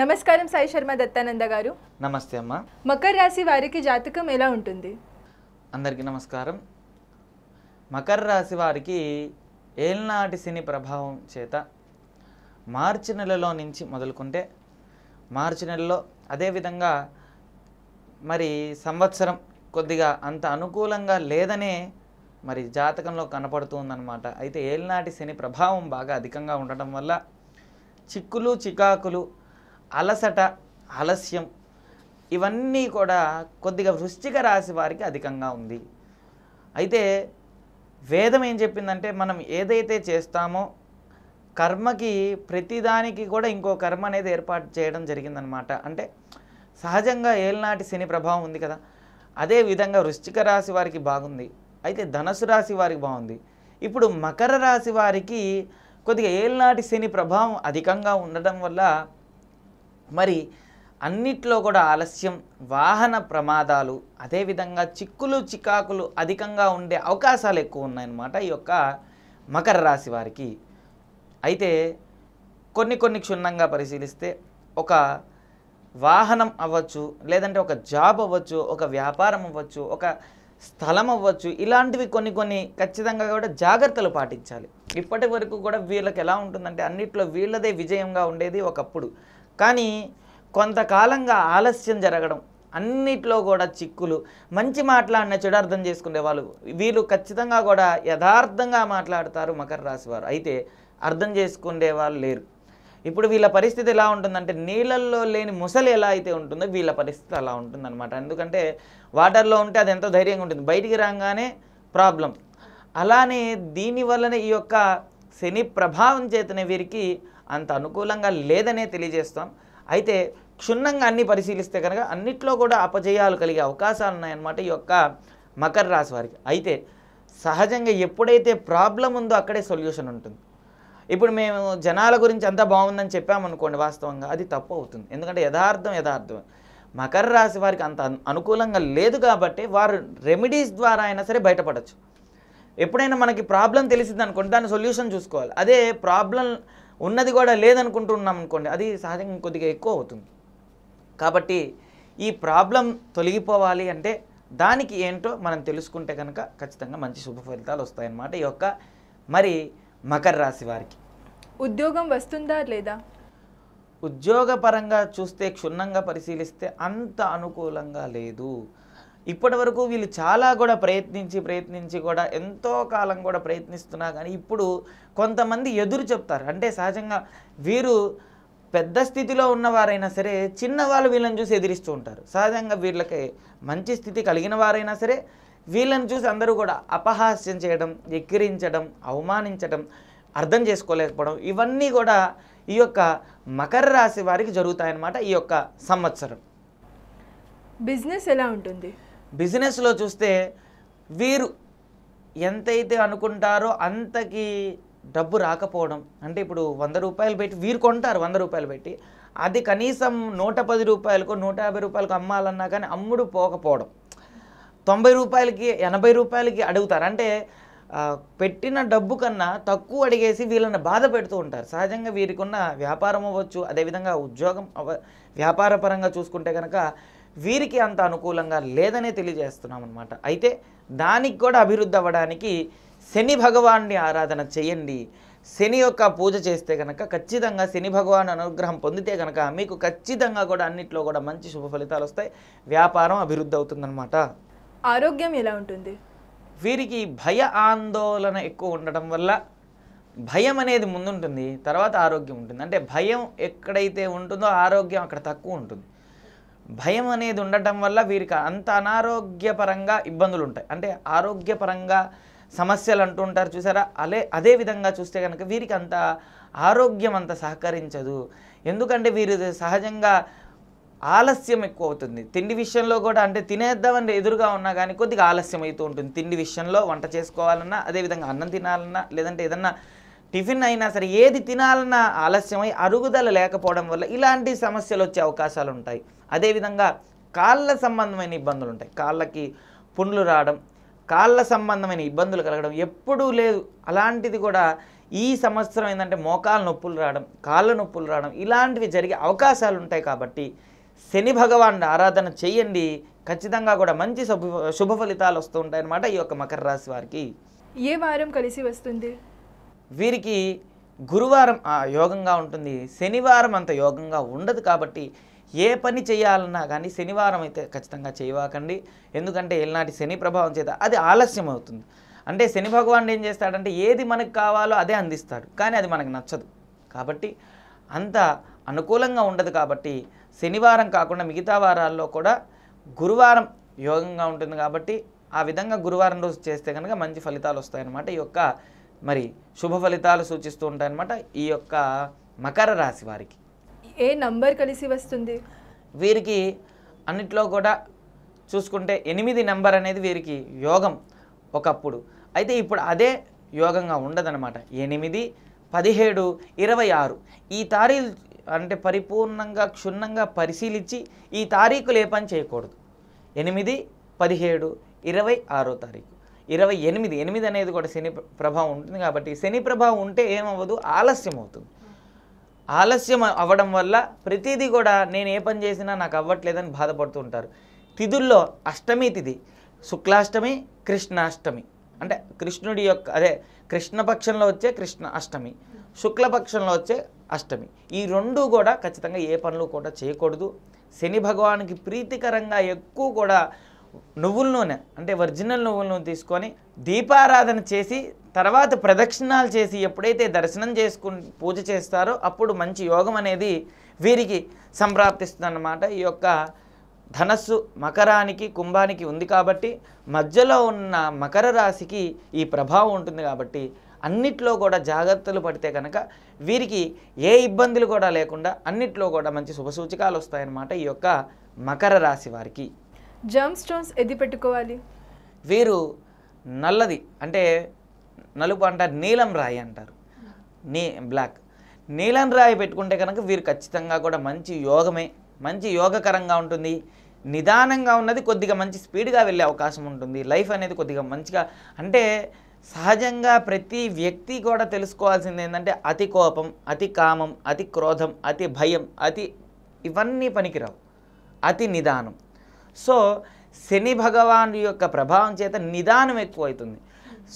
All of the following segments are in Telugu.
నమస్కారం సాయి శర్మ దత్తానంద గారు నమస్తే అమ్మ మకర రాశి వారికి జాతకం ఎలా ఉంటుంది అందరికీ నమస్కారం మకర రాశి వారికి ఏల్నాటి శని ప్రభావం చేత మార్చి నెలలో నుంచి మొదలుకుంటే మార్చి నెలలో అదేవిధంగా మరి సంవత్సరం కొద్దిగా అంత అనుకూలంగా లేదనే మరి జాతకంలో కనపడుతుందన్నమాట అయితే ఏలినాటి శని ప్రభావం బాగా అధికంగా ఉండటం వల్ల చిక్కులు చికాకులు అలసట ఆలస్యం ఇవన్నీ కూడా కొద్దిగా వృశ్చిక రాశి వారికి అధికంగా ఉంది అయితే వేదం ఏం చెప్పిందంటే మనం ఏదైతే చేస్తామో కర్మకి ప్రతిదానికి కూడా ఇంకో కర్మ అనేది ఏర్పాటు చేయడం జరిగిందనమాట అంటే సహజంగా ఏలనాటి శని ప్రభావం ఉంది కదా అదే విధంగా వృష్టిక రాశి వారికి బాగుంది అయితే ధనసు రాశి వారికి బాగుంది ఇప్పుడు మకర రాశి వారికి కొద్దిగా ఏలనాటి శని ప్రభావం అధికంగా ఉండడం వల్ల మరి అన్నిట్లో కూడా ఆలస్యం వాహన ప్రమాదాలు అదేవిధంగా చిక్కులు చికాకులు అధికంగా ఉండే అవకాశాలు ఎక్కువ ఉన్నాయన్నమాట ఈ యొక్క మకర రాశి వారికి అయితే కొన్ని కొన్ని క్షుణ్ణంగా పరిశీలిస్తే ఒక వాహనం అవ్వచ్చు లేదంటే ఒక జాబ్ అవ్వచ్చు ఒక వ్యాపారం అవ్వచ్చు ఒక స్థలం అవ్వచ్చు ఇలాంటివి కొన్ని కొన్ని ఖచ్చితంగా కూడా జాగ్రత్తలు పాటించాలి ఇప్పటి వరకు కూడా వీళ్ళకి ఎలా ఉంటుందంటే అన్నిట్లో వీళ్ళదే విజయంగా ఉండేది ఒకప్పుడు కానీ కొంతకాలంగా ఆలస్యం జరగడం అన్నిట్లో కూడా చిక్కులు మంచి మాట్లాడిన చెడు అర్థం చేసుకునే వాళ్ళు వీళ్ళు ఖచ్చితంగా కూడా యథార్థంగా మాట్లాడతారు మకర రాశి వారు అయితే అర్థం చేసుకునే వాళ్ళు లేరు ఇప్పుడు వీళ్ళ పరిస్థితి ఎలా ఉంటుందంటే నీళ్ళల్లో లేని ముసలి ఎలా అయితే ఉంటుందో వీళ్ళ పరిస్థితి అలా ఉంటుందన్నమాట ఎందుకంటే వాటర్లో ఉంటే అది ఎంతో ధైర్యంగా ఉంటుంది బయటికి రాగానే ప్రాబ్లం అలానే దీనివల్లనే ఈ యొక్క శని ప్రభావం చేతనే వీరికి అంత అనుకూలంగా లేదనే తెలియజేస్తాం అయితే క్షుణ్ణంగా అన్ని పరిశీలిస్తే కనుక అన్నిట్లో కూడా అపజయాలు కలిగే అవకాశాలు ఉన్నాయన్నమాట ఈ యొక్క మకర రాశి వారికి అయితే సహజంగా ఎప్పుడైతే ప్రాబ్లం ఉందో అక్కడే సొల్యూషన్ ఉంటుంది ఇప్పుడు మేము జనాల గురించి అంతా బాగుందని చెప్పామనుకోండి వాస్తవంగా అది తప్పు అవుతుంది ఎందుకంటే యథార్థం యథార్థం మకర రాశి వారికి అంత అనుకూలంగా లేదు కాబట్టి వారు రెమెడీస్ ద్వారా అయినా సరే బయటపడచ్చు ఎప్పుడైనా మనకి ప్రాబ్లం తెలిసిందనుకోండి దాని సొల్యూషన్ చూసుకోవాలి అదే ప్రాబ్లం ఉన్నది కూడా లేదనుకుంటున్నాం అనుకోండి అది సహజంగా కొద్దిగా ఎక్కువ అవుతుంది కాబట్టి ఈ ప్రాబ్లం తొలగిపోవాలి అంటే దానికి ఏంటో మనం తెలుసుకుంటే కనుక ఖచ్చితంగా మంచి శుభ ఫలితాలు వస్తాయన్నమాట ఈ యొక్క మరి మకర రాశి వారికి ఉద్యోగం వస్తుందా లేదా ఉద్యోగపరంగా చూస్తే క్షుణ్ణంగా పరిశీలిస్తే అంత అనుకూలంగా లేదు ఇప్పటి వరకు వీళ్ళు చాలా కూడా ప్రయత్నించి ప్రయత్నించి కూడా ఎంతో కాలం కూడా ప్రయత్నిస్తున్నా కానీ ఇప్పుడు కొంతమంది ఎదురు చెప్తారు అంటే సహజంగా వీరు పెద్ద స్థితిలో ఉన్నవారైనా సరే చిన్నవాళ్ళు వీళ్ళని చూసి ఎదిరిస్తూ ఉంటారు సహజంగా వీళ్ళకి మంచి స్థితి కలిగిన వారైనా సరే వీళ్ళని చూసి అందరూ కూడా అపహాస్యం చేయడం ఎక్కిరించడం అవమానించడం అర్థం చేసుకోలేకపోవడం ఇవన్నీ కూడా ఈ యొక్క మకర రాశి వారికి జరుగుతాయన్నమాట ఈ యొక్క సంవత్సరం బిజినెస్ ఎలా ఉంటుంది బిజినెస్లో చూస్తే వీరు ఎంతైతే అనుకుంటారో అంతకి డబ్బు రాకపోవడం అంటే ఇప్పుడు వంద రూపాయలు పెట్టి వీరు కొంటారు వంద రూపాయలు పెట్టి అది కనీసం నూట పది రూపాయలకు నూట యాభై రూపాయలకు అమ్మాలన్నా కానీ అమ్ముడు పోకపోవడం తొంభై రూపాయలకి ఎనభై రూపాయలకి అడుగుతారు అంటే పెట్టిన డబ్బు కన్నా తక్కువ అడిగేసి వీళ్ళని బాధ పెడుతూ ఉంటారు సహజంగా వీరికి ఉన్న వ్యాపారం అవ్వచ్చు అదేవిధంగా ఉద్యోగం వ్యాపార పరంగా చూసుకుంటే కనుక వీరికి అంత అనుకూలంగా లేదనే తెలియజేస్తున్నాం అనమాట అయితే దానికి కూడా అభివృద్ధి అవ్వడానికి శని భగవాన్ని ఆరాధన చేయండి శని యొక్క పూజ చేస్తే కనుక ఖచ్చితంగా శని భగవాన్ అనుగ్రహం పొందితే కనుక మీకు ఖచ్చితంగా కూడా అన్నిట్లో కూడా మంచి శుభ ఫలితాలు వస్తాయి వ్యాపారం అభివృద్ధి అవుతుందన్నమాట ఆరోగ్యం ఎలా ఉంటుంది వీరికి భయ ఆందోళన ఎక్కువ ఉండడం వల్ల భయం అనేది ముందుంటుంది తర్వాత ఆరోగ్యం ఉంటుంది అంటే భయం ఎక్కడైతే ఉంటుందో ఆరోగ్యం అక్కడ తక్కువ ఉంటుంది భయం అనేది ఉండటం వల్ల వీరికి అంత అనారోగ్యపరంగా ఇబ్బందులు ఉంటాయి అంటే ఆరోగ్యపరంగా సమస్యలు అంటుంటారు చూసారా అలే అదే విధంగా చూస్తే కనుక వీరికి అంత ఆరోగ్యం అంత సహకరించదు ఎందుకంటే వీరు సహజంగా ఆలస్యం ఎక్కువ అవుతుంది తిండి విషయంలో కూడా అంటే తినేద్దామని ఎదురుగా ఉన్నా కానీ కొద్దిగా ఆలస్యం అవుతూ ఉంటుంది తిండి విషయంలో వంట చేసుకోవాలన్నా అదేవిధంగా అన్నం తినాలన్నా లేదంటే ఏదన్నా టిఫిన్ అయినా సరే ఏది తినాలన్న ఆలస్యమై అరుగుదల లేకపోవడం వల్ల ఇలాంటి సమస్యలు వచ్చే అవకాశాలు ఉంటాయి అదేవిధంగా కాళ్ళ సంబంధమైన ఇబ్బందులు ఉంటాయి కాళ్ళకి పుండ్లు రావడం కాళ్ళ సంబంధమైన ఇబ్బందులు కలగడం ఎప్పుడూ లేదు అలాంటిది కూడా ఈ సంవత్సరం ఏంటంటే మోకాల నొప్పులు రావడం కాళ్ళ నొప్పులు రావడం ఇలాంటివి జరిగే అవకాశాలు ఉంటాయి కాబట్టి శని భగవాన్ ఆరాధన చేయండి ఖచ్చితంగా కూడా మంచి శుభ శుభ ఫలితాలు వస్తూ ఉంటాయన్నమాట ఈ యొక్క మకర రాశి వారికి ఏ వారం కలిసి వస్తుంది వీరికి గురువారం యోగంగా ఉంటుంది శనివారం అంత యోగంగా ఉండదు కాబట్టి ఏ పని చేయాలన్నా కానీ శనివారం అయితే ఖచ్చితంగా చేయవాకండి ఎందుకంటే ఏనాటి శని ప్రభావం చేత అది ఆలస్యం అవుతుంది అంటే శని భగవాన్ ఏం చేస్తాడంటే ఏది మనకు కావాలో అదే అందిస్తాడు కానీ అది మనకు నచ్చదు కాబట్టి అంత అనుకూలంగా ఉండదు కాబట్టి శనివారం కాకుండా మిగతా వారాల్లో కూడా గురువారం యోగంగా ఉంటుంది కాబట్టి ఆ విధంగా గురువారం రోజు చేస్తే కనుక మంచి ఫలితాలు వస్తాయన్నమాట ఈ యొక్క మరి శుభ ఫలితాలు సూచిస్తూ ఉంటాయన్నమాట ఈ యొక్క మకర రాశి వారికి ఏ నంబర్ కలిసి వస్తుంది వీరికి అన్నిట్లో కూడా చూసుకుంటే ఎనిమిది నెంబర్ అనేది వీరికి యోగం ఒకప్పుడు అయితే ఇప్పుడు అదే యోగంగా ఉండదనమాట ఎనిమిది పదిహేడు ఇరవై ఆరు ఈ తారీఖు అంటే పరిపూర్ణంగా క్షుణ్ణంగా పరిశీలించి ఈ తారీఖులు ఏ పని చేయకూడదు ఎనిమిది పదిహేడు ఇరవై ఆరో తారీఖు ఇరవై ఎనిమిది ఎనిమిది అనేది కూడా శని ప్రభావం ఉంటుంది కాబట్టి శని ప్రభావం ఉంటే ఏమవ్వదు ఆలస్యం అవుతుంది ఆలస్యం అవ్వడం వల్ల ప్రతిదీ కూడా నేను ఏ పని చేసినా నాకు అవ్వట్లేదని బాధపడుతూ ఉంటారు తిథుల్లో అష్టమి తిథి శుక్లాష్టమి కృష్ణాష్టమి అంటే కృష్ణుడి యొక్క అదే కృష్ణపక్షంలో వచ్చే కృష్ణ అష్టమి శుక్లపక్షంలో వచ్చే అష్టమి ఈ రెండు కూడా ఖచ్చితంగా ఏ పనులు కూడా చేయకూడదు శని భగవానికి ప్రీతికరంగా ఎక్కువ కూడా నువ్వుల నూనె అంటే ఒరిజినల్ నువ్వుల నూనె తీసుకొని దీపారాధన చేసి తర్వాత ప్రదక్షిణాలు చేసి ఎప్పుడైతే దర్శనం చేసుకుని పూజ చేస్తారో అప్పుడు మంచి యోగం అనేది వీరికి సంప్రాప్తిస్తుందన్నమాట ఈ యొక్క ధనస్సు మకరానికి కుంభానికి ఉంది కాబట్టి మధ్యలో ఉన్న మకర రాశికి ఈ ప్రభావం ఉంటుంది కాబట్టి అన్నిట్లో కూడా జాగ్రత్తలు పడితే కనుక వీరికి ఏ ఇబ్బందులు కూడా లేకుండా అన్నిట్లో కూడా మంచి శుభసూచకాలు వస్తాయన్నమాట ఈ యొక్క మకర రాశి వారికి జర్మ్ స్టోన్స్ ఎది పెట్టుకోవాలి వీరు నల్లది అంటే నలుపు అంటారు నీలం రాయి అంటారు నీ బ్లాక్ నీలం రాయి పెట్టుకుంటే కనుక వీరు ఖచ్చితంగా కూడా మంచి యోగమే మంచి యోగకరంగా ఉంటుంది నిదానంగా ఉన్నది కొద్దిగా మంచి స్పీడ్గా వెళ్ళే అవకాశం ఉంటుంది లైఫ్ అనేది కొద్దిగా మంచిగా అంటే సహజంగా ప్రతి వ్యక్తి కూడా తెలుసుకోవాల్సింది ఏంటంటే అతి కోపం అతి కామం అతి క్రోధం అతి భయం అతి ఇవన్నీ పనికిరావు అతి నిదానం సో శని భగవాన్ యొక్క ప్రభావం చేత నిదానం ఎక్కువ అవుతుంది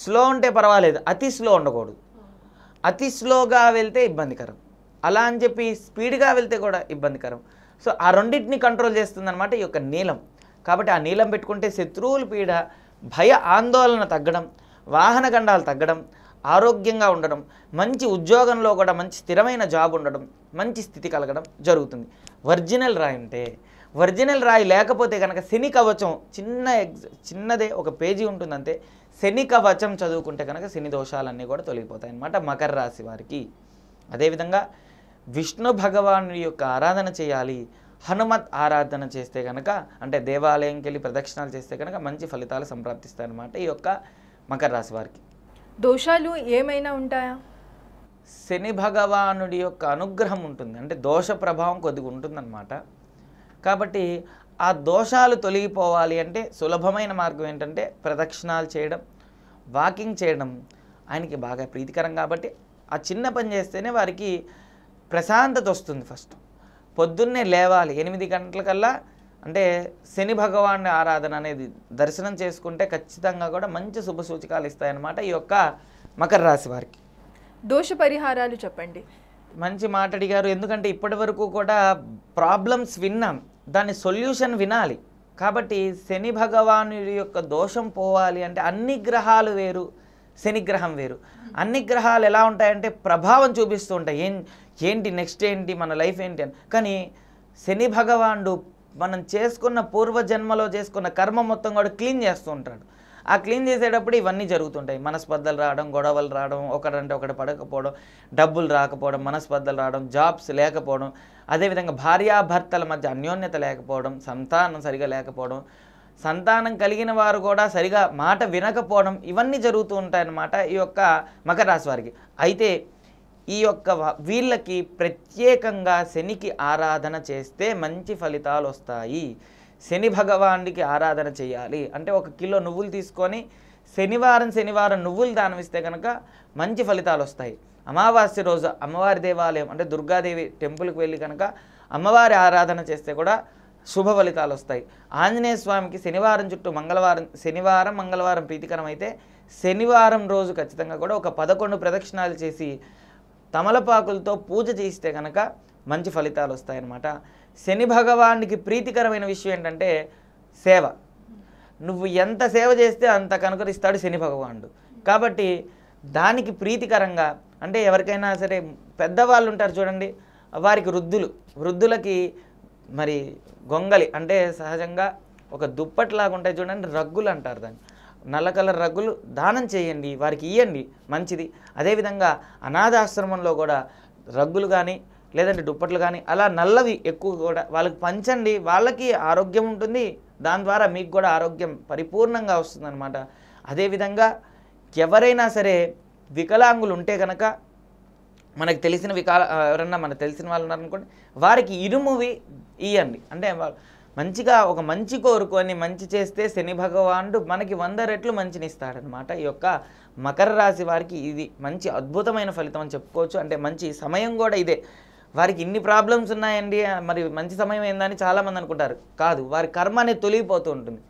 స్లో ఉంటే పర్వాలేదు అతి స్లో ఉండకూడదు అతి స్లోగా వెళ్తే ఇబ్బందికరం అలా అని చెప్పి స్పీడ్గా వెళ్తే కూడా ఇబ్బందికరం సో ఆ రెండింటిని కంట్రోల్ చేస్తుందన్నమాట ఈ యొక్క నీలం కాబట్టి ఆ నీలం పెట్టుకుంటే శత్రువుల పీడ భయ ఆందోళన తగ్గడం వాహన గండాలు తగ్గడం ఆరోగ్యంగా ఉండడం మంచి ఉద్యోగంలో కూడా మంచి స్థిరమైన జాబ్ ఉండడం మంచి స్థితి కలగడం జరుగుతుంది ఒరిజినల్ రాయంటే ఒరిజినల్ రాయి లేకపోతే కనుక శని కవచం చిన్న చిన్నదే ఒక పేజీ అంతే శని కవచం చదువుకుంటే కనుక శని దోషాలన్నీ కూడా తొలగిపోతాయి అన్నమాట మకర రాశి వారికి అదేవిధంగా విష్ణు భగవాను యొక్క ఆరాధన చేయాలి హనుమత్ ఆరాధన చేస్తే కనుక అంటే దేవాలయంకి వెళ్ళి ప్రదక్షిణాలు చేస్తే కనుక మంచి ఫలితాలు సంప్రాప్తిస్తాయన్నమాట ఈ యొక్క మకర రాశి వారికి దోషాలు ఏమైనా ఉంటాయా శని భగవానుడి యొక్క అనుగ్రహం ఉంటుంది అంటే దోష ప్రభావం కొద్దిగా ఉంటుందన్నమాట కాబట్టి ఆ దోషాలు తొలగిపోవాలి అంటే సులభమైన మార్గం ఏంటంటే ప్రదక్షిణాలు చేయడం వాకింగ్ చేయడం ఆయనకి బాగా ప్రీతికరం కాబట్టి ఆ చిన్న పని చేస్తేనే వారికి ప్రశాంతత వస్తుంది ఫస్ట్ పొద్దున్నే లేవాలి ఎనిమిది గంటలకల్లా అంటే శని భగవాన్ ఆరాధన అనేది దర్శనం చేసుకుంటే ఖచ్చితంగా కూడా మంచి శుభ సూచకాలు ఇస్తాయన్నమాట ఈ యొక్క మకర రాశి వారికి దోష పరిహారాలు చెప్పండి మంచి అడిగారు ఎందుకంటే ఇప్పటి వరకు కూడా ప్రాబ్లమ్స్ విన్నాం దాని సొల్యూషన్ వినాలి కాబట్టి శని భగవానుడి యొక్క దోషం పోవాలి అంటే అన్ని గ్రహాలు వేరు శనిగ్రహం వేరు అన్ని గ్రహాలు ఎలా ఉంటాయంటే ప్రభావం చూపిస్తూ ఉంటాయి ఏం ఏంటి నెక్స్ట్ ఏంటి మన లైఫ్ ఏంటి అని కానీ శని భగవానుడు మనం చేసుకున్న పూర్వజన్మలో చేసుకున్న కర్మ మొత్తం కూడా క్లీన్ చేస్తూ ఉంటాడు ఆ క్లీన్ చేసేటప్పుడు ఇవన్నీ జరుగుతుంటాయి మనస్పర్ధలు రావడం గొడవలు రావడం ఒకటంటే ఒకటి పడకపోవడం డబ్బులు రాకపోవడం మనస్పర్ధలు రావడం జాబ్స్ లేకపోవడం అదేవిధంగా భార్యాభర్తల మధ్య అన్యోన్యత లేకపోవడం సంతానం సరిగా లేకపోవడం సంతానం కలిగిన వారు కూడా సరిగా మాట వినకపోవడం ఇవన్నీ జరుగుతూ ఉంటాయన్నమాట ఈ యొక్క మకర రాశి వారికి అయితే ఈ యొక్క వీళ్ళకి ప్రత్యేకంగా శనికి ఆరాధన చేస్తే మంచి ఫలితాలు వస్తాయి శని భగవానుడికి ఆరాధన చేయాలి అంటే ఒక కిలో నువ్వులు తీసుకొని శనివారం శనివారం నువ్వులు దానం ఇస్తే కనుక మంచి ఫలితాలు వస్తాయి అమావాస్య రోజు అమ్మవారి దేవాలయం అంటే దుర్గాదేవి టెంపుల్కి వెళ్ళి కనుక అమ్మవారి ఆరాధన చేస్తే కూడా శుభ ఫలితాలు వస్తాయి ఆంజనేయ స్వామికి శనివారం చుట్టూ మంగళవారం శనివారం మంగళవారం ప్రీతికరం అయితే శనివారం రోజు ఖచ్చితంగా కూడా ఒక పదకొండు ప్రదక్షిణాలు చేసి తమలపాకులతో పూజ చేస్తే కనుక మంచి ఫలితాలు వస్తాయన్నమాట శని భగవానికి ప్రీతికరమైన విషయం ఏంటంటే సేవ నువ్వు ఎంత సేవ చేస్తే అంత కనుకరిస్తాడు శని భగవానుడు కాబట్టి దానికి ప్రీతికరంగా అంటే ఎవరికైనా సరే పెద్దవాళ్ళు ఉంటారు చూడండి వారికి వృద్ధులు వృద్ధులకి మరి గొంగలి అంటే సహజంగా ఒక దుప్పట్లాగా ఉంటాయి చూడండి రగ్గులు అంటారు దాన్ని నల్ల కలర్ రగ్గులు దానం చేయండి వారికి ఇవ్వండి మంచిది అదేవిధంగా అనాథాశ్రమంలో కూడా రగ్గులు కానీ లేదంటే దుప్పట్లు కానీ అలా నల్లవి ఎక్కువ కూడా వాళ్ళకి పంచండి వాళ్ళకి ఆరోగ్యం ఉంటుంది దాని ద్వారా మీకు కూడా ఆరోగ్యం పరిపూర్ణంగా వస్తుందన్నమాట అదేవిధంగా ఎవరైనా సరే వికలాంగులు ఉంటే కనుక మనకు తెలిసిన వికాల ఎవరన్నా మనకు తెలిసిన వాళ్ళు ఉన్నారనుకోండి వారికి ఇరుమువి ఇవ్వండి అంటే మంచిగా ఒక మంచి కోరుకొని మంచి చేస్తే శని భగవానుడు మనకి వంద రెట్లు మంచిని ఇస్తాడనమాట ఈ యొక్క మకర రాశి వారికి ఇది మంచి అద్భుతమైన ఫలితం అని చెప్పుకోవచ్చు అంటే మంచి సమయం కూడా ఇదే వారికి ఇన్ని ప్రాబ్లమ్స్ ఉన్నాయండి మరి మంచి సమయం ఏందని చాలామంది అనుకుంటారు కాదు వారి కర్మ అనేది తొలిగిపోతూ ఉంటుంది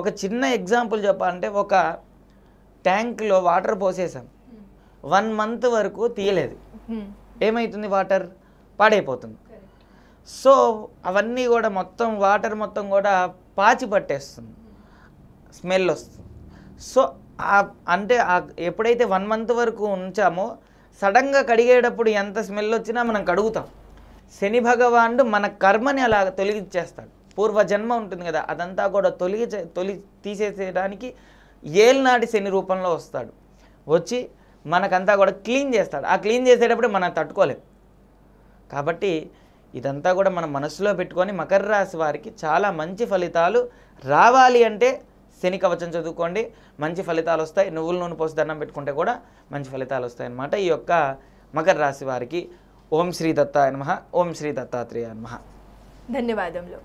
ఒక చిన్న ఎగ్జాంపుల్ చెప్పాలంటే ఒక ట్యాంక్లో వాటర్ పోసేసాం వన్ మంత్ వరకు తీయలేదు hmm. ఏమవుతుంది వాటర్ పాడైపోతుంది సో అవన్నీ కూడా మొత్తం వాటర్ మొత్తం కూడా పాచి పట్టేస్తుంది స్మెల్ వస్తుంది సో అంటే ఎప్పుడైతే వన్ మంత్ వరకు ఉంచామో సడన్గా కడిగేటప్పుడు ఎంత స్మెల్ వచ్చినా మనం కడుగుతాం శని భగవానుడు మన కర్మని అలా తొలగించేస్తాడు పూర్వజన్మ ఉంటుంది కదా అదంతా కూడా తొలగి తొలి తీసేసేయడానికి ఏల్నాటి శని రూపంలో వస్తాడు వచ్చి మనకంతా కూడా క్లీన్ చేస్తాడు ఆ క్లీన్ చేసేటప్పుడు మనం తట్టుకోలేము కాబట్టి ఇదంతా కూడా మన మనసులో పెట్టుకొని మకర రాశి వారికి చాలా మంచి ఫలితాలు రావాలి అంటే శని కవచం చదువుకోండి మంచి ఫలితాలు వస్తాయి నువ్వుల నూనె పోసి దండం పెట్టుకుంటే కూడా మంచి ఫలితాలు వస్తాయి అన్నమాట ఈ యొక్క మకర రాశి వారికి ఓం శ్రీ దత్తాయ నమ ఓం శ్రీ దత్తాత్రేయ నమ ధన్యవాదములు